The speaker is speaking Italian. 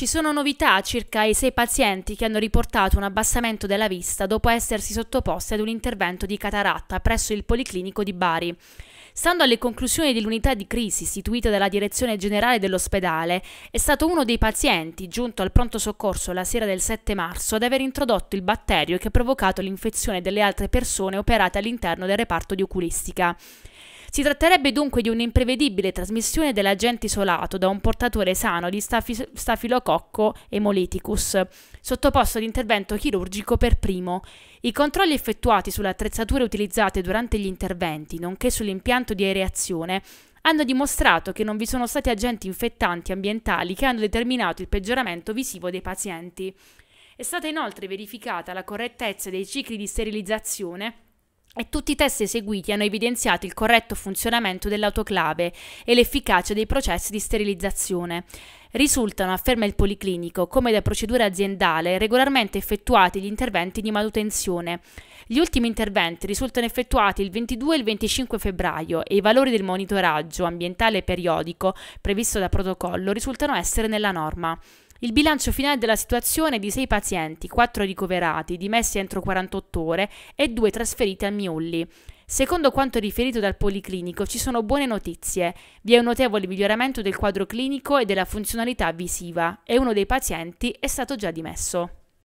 Ci sono novità circa i sei pazienti che hanno riportato un abbassamento della vista dopo essersi sottoposti ad un intervento di cataratta presso il Policlinico di Bari. Stando alle conclusioni dell'unità di crisi istituita dalla direzione generale dell'ospedale, è stato uno dei pazienti giunto al pronto soccorso la sera del 7 marzo ad aver introdotto il batterio che ha provocato l'infezione delle altre persone operate all'interno del reparto di oculistica. Si tratterebbe dunque di un'imprevedibile trasmissione dell'agente isolato da un portatore sano di stafis- stafilococco emoliticus, sottoposto ad intervento chirurgico per primo. I controlli effettuati sulle attrezzature utilizzate durante gli interventi, nonché sull'impianto di aereazione, hanno dimostrato che non vi sono stati agenti infettanti ambientali che hanno determinato il peggioramento visivo dei pazienti. È stata inoltre verificata la correttezza dei cicli di sterilizzazione e tutti i test eseguiti hanno evidenziato il corretto funzionamento dell'autoclave e l'efficacia dei processi di sterilizzazione. Risultano, afferma il Policlinico, come da procedura aziendale, regolarmente effettuati gli interventi di manutenzione. Gli ultimi interventi risultano effettuati il 22 e il 25 febbraio e i valori del monitoraggio ambientale periodico previsto da protocollo risultano essere nella norma. Il bilancio finale della situazione è di 6 pazienti, 4 ricoverati, dimessi entro 48 ore e 2 trasferiti a Miulli. Secondo quanto riferito dal Policlinico ci sono buone notizie, vi è un notevole miglioramento del quadro clinico e della funzionalità visiva e uno dei pazienti è stato già dimesso.